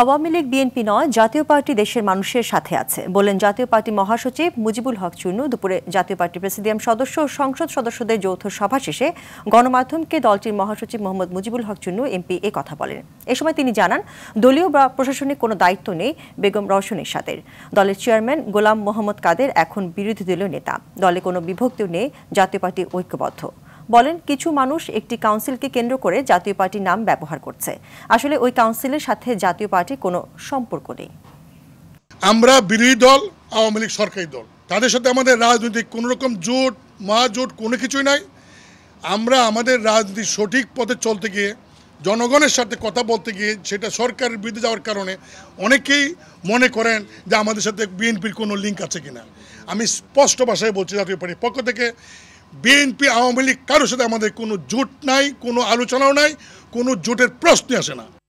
Awami League BNP নয় জাতীয় party দেশের মানুষের সাথে আছে বলেন জাতীয় পার্টি মহাসচিব মুজিবুল হক চুন্নু দুপুরে জাতীয় পার্টি প্রেসিডিয়াম সদস্য ও সংসদ সদস্যদের যৌথ সভা শেষে গণমাধ্যমকে দলটির মহাসচিব মোহাম্মদ মুজিবুল হক চুন্নু এমপি এ কথা বলেন এ সময় তিনি জানান দলীয় বা প্রশাসনিক কোনো দায়িত্ব নেই বেগম রওশন এরশাদের দলের চেয়ারম্যান গোলাম মোহাম্মদ কাদের এখন বিরোধী দলীয় নেতা দলে কোনো বিভক্তিও নেই জাতীয় পার্টি ঐক্যবদ্ধ বলেন কিছু মানুষ একটি কাউন্সিলকে কেন্দ্র করে জাতীয় পার্টির নাম ব্যবহার করছে আসলে ওই কাউন্সিলের সাথে জাতীয় পার্টির কোনো সম্পর্ক নেই আমরা বিরোধী দল আওয়ামী লীগ সরকারি দল তাদের সাথে আমাদের রাজনৈতিক কোনো রকম জোট জোট কোনো কিছুই নাই আমরা আমাদের রাজনীতি সঠিক পথে চলতে গিয়ে জনগণের সাথে কথা বলতে গিয়ে সেটা সরকারের বিরুদ্ধে যাওয়ার কারণে অনেকেই মনে করেন যে আমাদের সাথে বিএনপির কোনো লিঙ্ক আছে কিনা আমি স্পষ্ট ভাষায় বলছি জাতীয় পার্টির পক্ষ থেকে বিএনপি আওয়ামী লীগ কারোর সাথে আমাদের কোনো জোট নাই কোনো আলোচনাও নাই কোনো জোটের প্রশ্নই আসে না